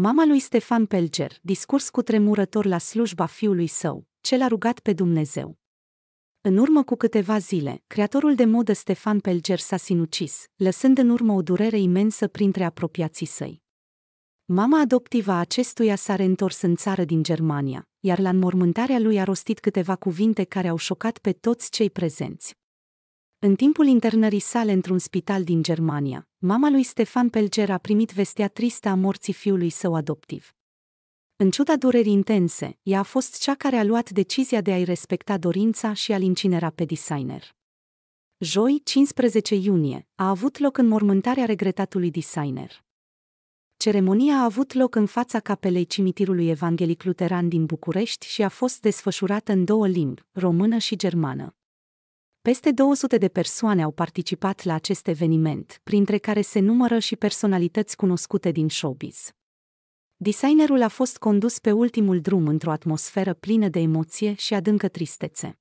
Mama lui Stefan Pelger, discurs cu tremurător la slujba fiului său, cel a rugat pe Dumnezeu. În urmă cu câteva zile, creatorul de modă Stefan Pelger s-a sinucis, lăsând în urmă o durere imensă printre apropiații săi. Mama adoptivă a acestuia s-a reîntors în țară din Germania, iar la înmormântarea lui a rostit câteva cuvinte care au șocat pe toți cei prezenți. În timpul internării sale într-un spital din Germania, Mama lui Stefan Pelger a primit vestea tristă a morții fiului său adoptiv. În ciuda durerii intense, ea a fost cea care a luat decizia de a-i respecta dorința și a-l incinera pe designer. Joi, 15 iunie, a avut loc înmormântarea regretatului designer. Ceremonia a avut loc în fața capelei cimitirului evanghelic luteran din București și a fost desfășurată în două limbi, română și germană. Peste 200 de persoane au participat la acest eveniment, printre care se numără și personalități cunoscute din showbiz. Designerul a fost condus pe ultimul drum într-o atmosferă plină de emoție și adâncă tristețe.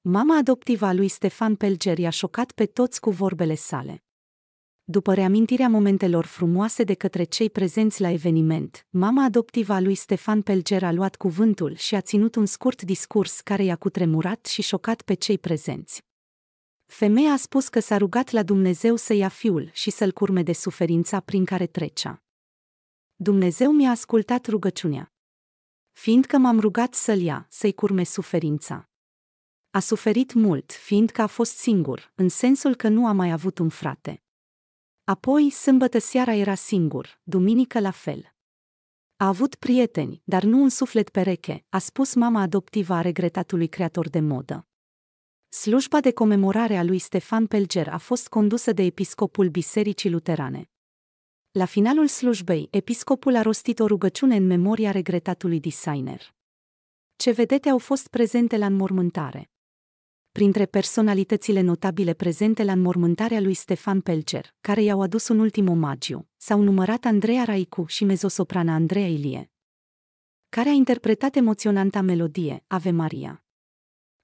Mama adoptivă a lui Stefan Pelger i-a șocat pe toți cu vorbele sale după reamintirea momentelor frumoase de către cei prezenți la eveniment, mama adoptivă a lui Stefan Pelger a luat cuvântul și a ținut un scurt discurs care i-a cutremurat și șocat pe cei prezenți. Femeia a spus că s-a rugat la Dumnezeu să ia fiul și să-l curme de suferința prin care trecea. Dumnezeu mi-a ascultat rugăciunea. Fiindcă m-am rugat să-l ia, să-i curme suferința. A suferit mult, fiindcă a fost singur, în sensul că nu a mai avut un frate. Apoi, sâmbătă seara era singur, duminică la fel. A avut prieteni, dar nu un suflet pereche, a spus mama adoptivă a regretatului creator de modă. Slujba de comemorare a lui Stefan Pelger a fost condusă de episcopul Bisericii Luterane. La finalul slujbei, episcopul a rostit o rugăciune în memoria regretatului designer. Ce vedete au fost prezente la înmormântare printre personalitățile notabile prezente la înmormântarea lui Stefan Pelcer, care i-au adus un ultim omagiu, s-au numărat Andreea Raicu și mezosoprana Andreea Ilie, care a interpretat emoționanta melodie, Ave Maria.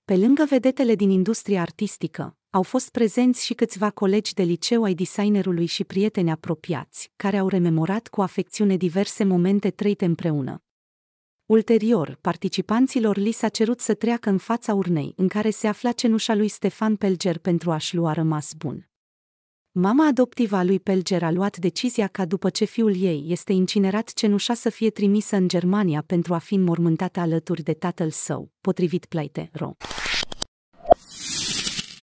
Pe lângă vedetele din industria artistică, au fost prezenți și câțiva colegi de liceu ai designerului și prieteni apropiați, care au rememorat cu afecțiune diverse momente trăite împreună, Ulterior, participanților li s-a cerut să treacă în fața urnei în care se afla cenușa lui Stefan Pelger pentru a-și lua rămas bun. Mama adoptivă a lui Pelger a luat decizia ca după ce fiul ei este incinerat cenușa să fie trimisă în Germania pentru a fi înmormântată alături de tatăl său, potrivit Pleite.ro.